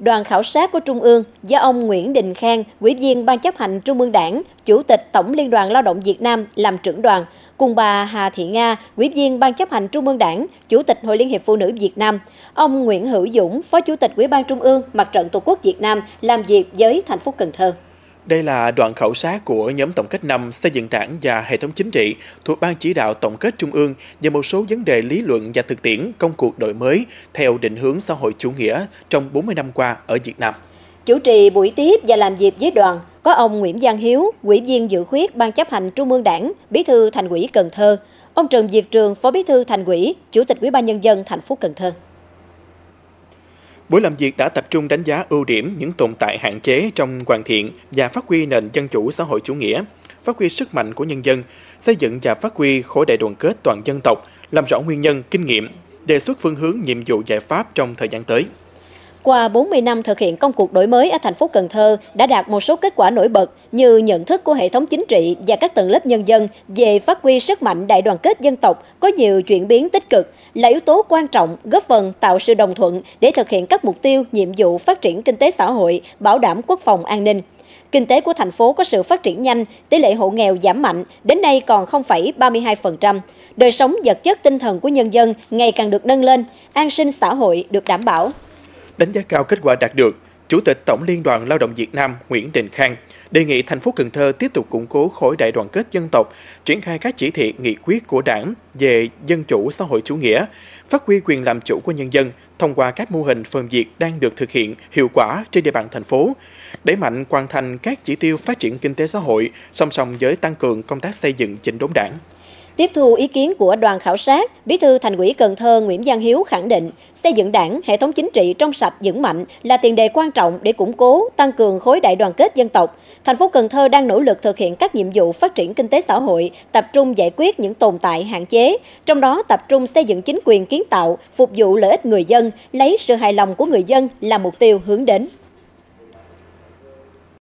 đoàn khảo sát của Trung ương do ông Nguyễn Đình Khang, Ủy viên Ban chấp hành Trung ương Đảng, Chủ tịch Tổng Liên đoàn Lao động Việt Nam làm trưởng đoàn, cùng bà Hà Thị Nga, Ủy viên Ban chấp hành Trung ương Đảng, Chủ tịch Hội Liên hiệp Phụ nữ Việt Nam, ông Nguyễn Hữu Dũng, Phó Chủ tịch Ủy ban Trung ương Mặt trận Tổ quốc Việt Nam làm việc với thành phố Cần Thơ. Đây là đoạn khảo sát của nhóm tổng kết năm xây dựng đảng và hệ thống chính trị thuộc Ban chỉ đạo tổng kết Trung ương về một số vấn đề lý luận và thực tiễn công cuộc đổi mới theo định hướng xã hội chủ nghĩa trong 40 năm qua ở Việt Nam. Chủ trì buổi tiếp và làm việc với đoàn có ông Nguyễn Giang Hiếu, Ủy viên dự khuyết Ban chấp hành Trung ương Đảng, Bí thư Thành ủy Cần Thơ, ông Trần Việt Trường, Phó Bí thư Thành ủy, Chủ tịch Ủy ban nhân dân thành phố Cần Thơ. Buổi làm việc đã tập trung đánh giá ưu điểm những tồn tại hạn chế trong hoàn thiện và phát huy nền dân chủ xã hội chủ nghĩa, phát huy sức mạnh của nhân dân, xây dựng và phát huy khối đại đoàn kết toàn dân tộc, làm rõ nguyên nhân, kinh nghiệm, đề xuất phương hướng nhiệm vụ giải pháp trong thời gian tới. Qua 40 năm thực hiện công cuộc đổi mới ở thành phố Cần Thơ đã đạt một số kết quả nổi bật như nhận thức của hệ thống chính trị và các tầng lớp nhân dân về phát huy sức mạnh đại đoàn kết dân tộc có nhiều chuyển biến tích cực là yếu tố quan trọng góp phần tạo sự đồng thuận để thực hiện các mục tiêu, nhiệm vụ phát triển kinh tế xã hội, bảo đảm quốc phòng an ninh. Kinh tế của thành phố có sự phát triển nhanh, tỷ lệ hộ nghèo giảm mạnh, đến nay còn 0,32%. Đời sống vật chất tinh thần của nhân dân ngày càng được nâng lên, an sinh xã hội được đảm bảo. Đánh giá cao kết quả đạt được, Chủ tịch Tổng Liên đoàn Lao động Việt Nam Nguyễn Đình Khang đề nghị thành phố Cần Thơ tiếp tục củng cố khối đại đoàn kết dân tộc, triển khai các chỉ thị nghị quyết của Đảng về dân chủ xã hội chủ nghĩa, phát huy quyền làm chủ của nhân dân thông qua các mô hình phân việc đang được thực hiện hiệu quả trên địa bàn thành phố, đẩy mạnh hoàn thành các chỉ tiêu phát triển kinh tế xã hội song song với tăng cường công tác xây dựng chỉnh đốn đảng. Tiếp thu ý kiến của đoàn khảo sát, Bí thư Thành ủy Cần Thơ Nguyễn Giang Hiếu khẳng định xây dựng đảng, hệ thống chính trị trong sạch vững mạnh là tiền đề quan trọng để củng cố, tăng cường khối đại đoàn kết dân tộc. Thành phố Cần Thơ đang nỗ lực thực hiện các nhiệm vụ phát triển kinh tế xã hội, tập trung giải quyết những tồn tại hạn chế, trong đó tập trung xây dựng chính quyền kiến tạo, phục vụ lợi ích người dân, lấy sự hài lòng của người dân là mục tiêu hướng đến.